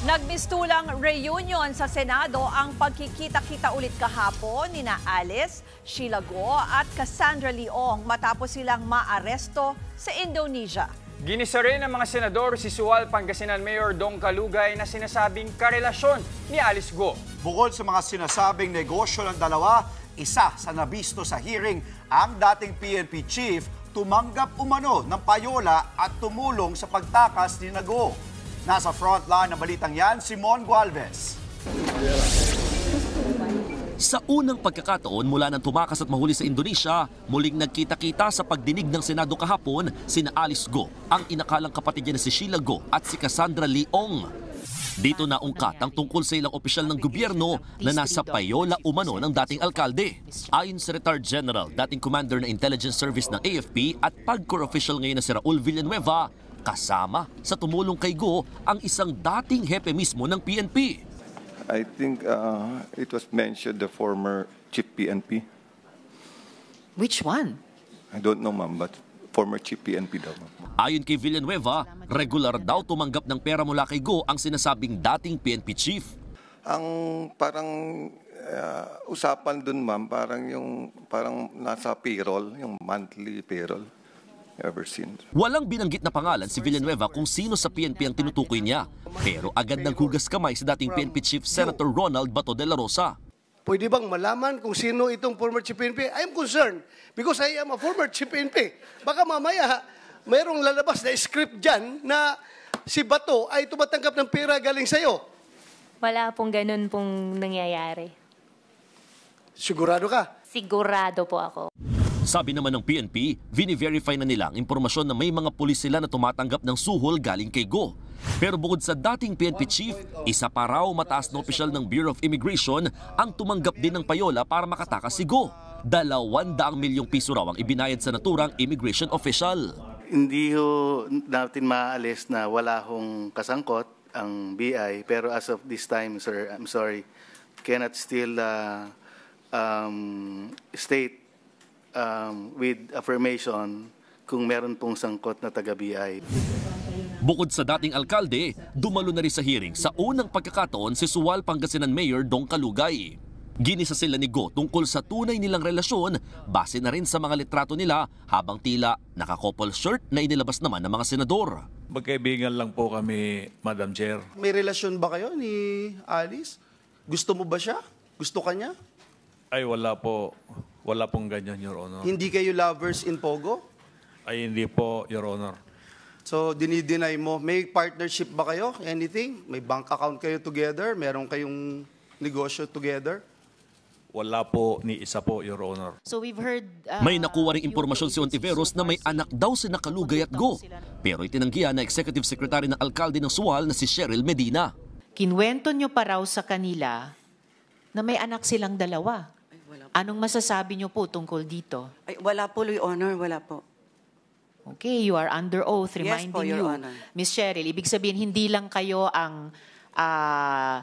Nagmistulang reunion sa Senado ang pagkikita-kita ulit kahapon ni na Alice, Sheila Go at Cassandra Leong matapos silang maaresto sa Indonesia. Ginisa rin ng mga senador si Sual Pangasinan Mayor Dong Kalugay na sinasabing karelasyon ni Alice Go. Bukod sa mga sinasabing negosyo ng dalawa, isa sa nabisto sa hearing ang dating PNP chief tumanggap umano ng payola at tumulong sa pagtakas ni Nago. Nasa front line ng balitang yan, Simon Gualvez. Sa unang pagkakataon mula nang tumakas at mahuli sa Indonesia, muling nagkita-kita sa pagdinig ng Senado kahapon sina Alice Go, ang inakalang kapatid niya na si Sheila Go at si Cassandra Leong. Dito na ungkat ang tungkol sa ilang opisyal ng gobyerno na nasa payola umano ng dating alkalde. Ayon sa retired general, dating commander ng intelligence service ng AFP at pagkor official ngayon na si Raul Villanueva, kasama sa tumulong kay Go ang isang dating hepe mismo ng PNP. I think uh, it was mentioned the former chief PNP. Which one? I don't know ma'am, but former chief PNP daw. Ayon kay Villanueva, regular daw tumanggap ng pera mula kay Go ang sinasabing dating PNP chief. Ang parang uh, usapan dun ma'am, parang yung parang nasa payroll, yung monthly payroll ever seen. Walang binanggit na pangalan si Villanueva kung sino sa PNP ang tinutukoy niya. Pero agad nang hugas kamay sa dating PNP Chief Senator Ronald Bato de la Rosa. Pwede bang malaman kung sino itong former Chief PNP? I am concerned because I am a former Chief PNP. Baka mamaya mayroong lalabas na script dyan na si Bato ay tumatanggap ng pera galing sa'yo. Wala pong ganun pong nangyayari. Sigurado ka? Sigurado po ako. Sabi naman ng PNP, vini na nila ang impormasyon na may mga pulis sila na tumatanggap ng suhol galing kay Go. Pero bukod sa dating PNP chief, isa pa raw mataas na opisyal ng Bureau of Immigration ang tumanggap din ng payola para makatakas si Go. Dalawandaang milyong piso raw ang ibinayad sa naturang immigration official. Hindi ho natin maalis na wala hong kasangkot ang BI pero as of this time, sir, I'm sorry, cannot still uh, um, state um, with affirmation kung meron pong sangkot na taga-BI. Bukod sa dating alkalde, dumalo na rin sa hearing sa unang pagkakataon si Suwal Pangasinan Mayor Dong Kalugay. Ginisa sila ni Go tungkol sa tunay nilang relasyon base na rin sa mga litrato nila habang tila nakakopol shirt na inilabas naman ng mga senador. Magkaibigan lang po kami, Madam Chair. May relasyon ba kayo ni Alice? Gusto mo ba siya? Gusto ka niya? Ay, wala po. Wala pong ganyan, Your Honor. Hindi kayo lovers in Pogo? Ay, hindi po, Your Honor. So, dinideny mo. May partnership ba kayo? Anything? May bank account kayo together? Meron kayong negosyo together? Wala po ni isa po, Your Honor. So we've heard... Uh, may nakuha rin impormasyon si Ontiveros na may anak daw si Nakalugay at Go. Pero itinanggihan na Executive Secretary ng Alkalde ng Suwal na si Cheryl Medina. Kinwento nyo pa raw sa kanila na may anak silang dalawa. Wala po. Anong masasabi niyo po tungkol dito? Ay, wala po, Your Honor. Wala po. Okay, you are under oath, reminding yes po, you. Miss Ms. Cheryl, ibig sabihin, hindi lang kayo ang uh, ah,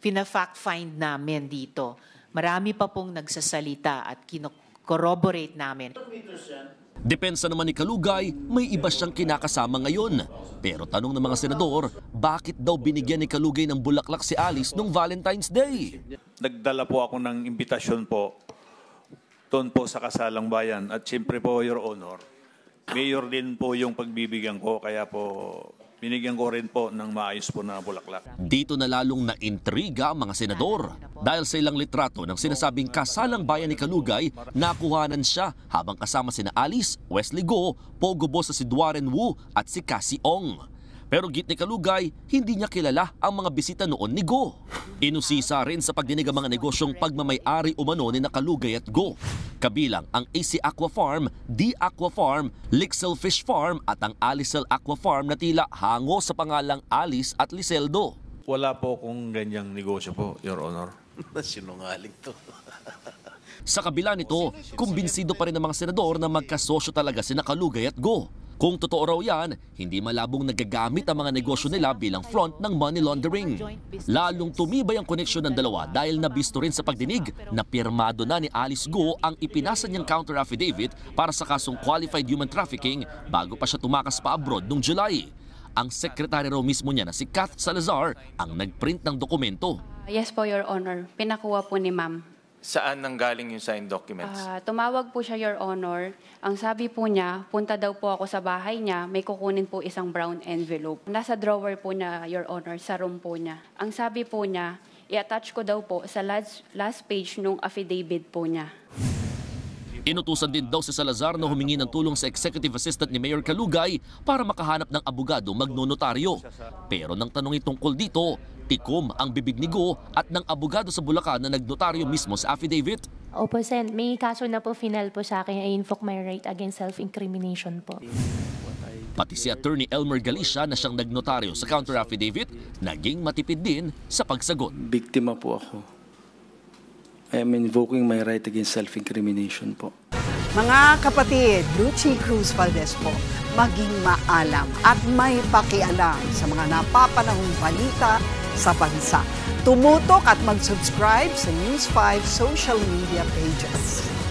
pina-fact-find namin dito. Marami pa pong nagsasalita at kinok corroborate namin. Mr. Peterson, Depensa naman ni Kalugay, may iba siyang kinakasama ngayon. Pero tanong ng mga senador, bakit daw binigyan ni Kalugay ng bulaklak si Alice nung Valentine's Day? Nagdala po ako ng imbitasyon po doon po sa kasalang bayan. At siyempre po, Your Honor, mayor din po yung pagbibigyan ko. Kaya po binigyan ko rin po ng maayos po na bulaklak. Dito na lalong naintriga ang mga senador dahil sa ilang litrato ng sinasabing kasalang bayan ni Kalugay, nakuhanan siya habang kasama sina Alice, Wesley Go, Pogo Boss sa si Duaren Wu at si Cassie Ong. Pero git ni Kalugay, hindi niya kilala ang mga bisita noon ni Go. Inusisa rin sa pagdinig ang mga negosyong pagmamayari umano ni Nakalugay at Go. Kabilang ang AC Aqua Farm, D Aqua Farm, Lixel Fish Farm at ang Alisel Aqua Farm na tila hango sa pangalang Alice at Liseldo. Wala po akong ganyang negosyo po, Your Honor. Sinungaling to. sa kabila nito, kumbinsido pa rin ng mga senador na magkasosyo talaga si Nakalugay at Go. Kung totoo raw yan, hindi malabong nagagamit ang mga negosyo nila bilang front ng money laundering. Lalong tumibay ang koneksyon ng dalawa dahil nabisto rin sa pagdinig na pirmado na ni Alice Go ang ipinasa niyang counter affidavit para sa kasong qualified human trafficking bago pa siya tumakas pa abroad noong July ang sekretary raw mismo niya na si Kath Salazar ang nagprint ng dokumento. Yes po, Your Honor. Pinakuha po ni ma'am. Saan nanggaling yung signed documents? Ah, tumawag po siya, Your Honor. Ang sabi po niya, punta daw po ako sa bahay niya, may kukunin po isang brown envelope. Nasa drawer po niya, Your Honor, sa room po niya. Ang sabi po niya, i-attach ko daw po sa last, last page nung affidavit po niya. Inutusan din daw si Salazar na humingi ng tulong sa executive assistant ni Mayor Kalugay para makahanap ng abogado magnonotaryo. Pero nang tanongin tungkol dito, Tikom ang bibig ni Go at ng abogado sa Bulacan na nagnotaryo mismo sa affidavit. Opo, Sen. May kaso na po final po sa akin. I invoke my right against self-incrimination po. Pati si Attorney Elmer Galicia na siyang nagnotaryo sa counter affidavit, naging matipid din sa pagsagot. Biktima po ako. I am invoking my right against self-incrimination po. Mga kapatid, Lucy Cruz Valdez po, maging maalam at may pakialam sa mga napapanahong balita sa bansa. Tumutok at mag-subscribe sa News 5 social media pages.